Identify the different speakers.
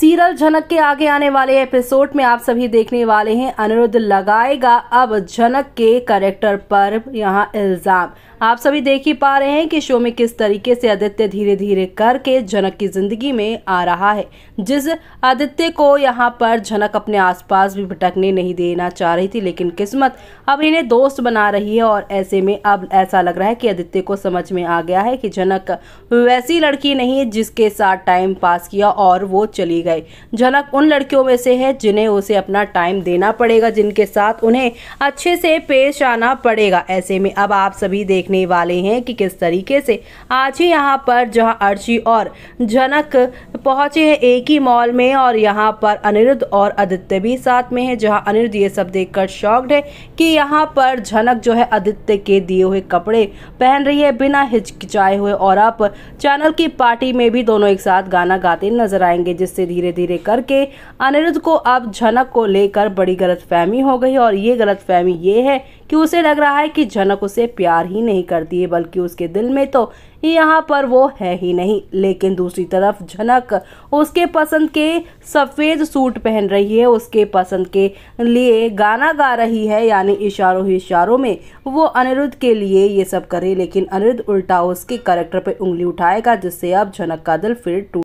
Speaker 1: serial झनक के आगे आने वाले एपिसोड में आप सभी देखने वाले हैं अनिरुद्ध लगाएगा अब झनक के करेक्टर पर यहाँ इल्जाम आप सभी देख ही पा रहे हैं कि शो में किस तरीके से आदित्य धीरे धीरे करके जनक की जिंदगी में आ रहा है जिस आदित्य को यहाँ पर झनक अपने आसपास भी भटकने नहीं देना चाह रही थी लेकिन किस्मत अब इन्हें दोस्त बना रही है और ऐसे में अब ऐसा लग रहा है कि आदित्य को समझ में आ गया है कि झनक वैसी लड़की नहीं है जिसके साथ टाइम पास किया और वो चली गई झनक उन लड़कियों में से है जिन्हें उसे अपना टाइम देना पड़ेगा जिनके साथ उन्हें अच्छे से पेश आना पड़ेगा ऐसे में अब आप सभी देख देखने वाले हैं कि किस तरीके से आज ही यहाँ पर जहाँ अर्ची और जनक पहुँचे हैं एक ही मॉल में और यहाँ पर अनिरुद्ध और आदित्य भी साथ में है जहाँ अनिरुद्ध ये सब देख कर शॉक्ड है कि यहाँ पर झनक जो है आदित्य के दिए हुए कपड़े पहन रही है बिना हिचकिचाए हुए और आप चैनल की पार्टी में भी दोनों एक साथ गाना गाते नजर आएंगे जिससे धीरे धीरे करके अनिरुद्ध को अब झनक को लेकर बड़ी गलतफहमी हो गई और ये गलतफहमी ये है कि उसे लग रहा है कि झनक उसे प्यार ही नहीं करती है बल्कि उसके दिल में तो यहाँ पर वो है ही नहीं लेकिन दूसरी तरफ झनक उसके पसंद के सफ़ेद सूट पहन रही है उसके पसंद के लिए गाना गा रही है यानी इशारों ही इशारों में वो अनिरुद्ध के लिए ये सब करे लेकिन अनिरुद्ध उल्टा उसके करेक्टर पर उंगली उठाएगा जिससे अब झनक का दिल फिर टूट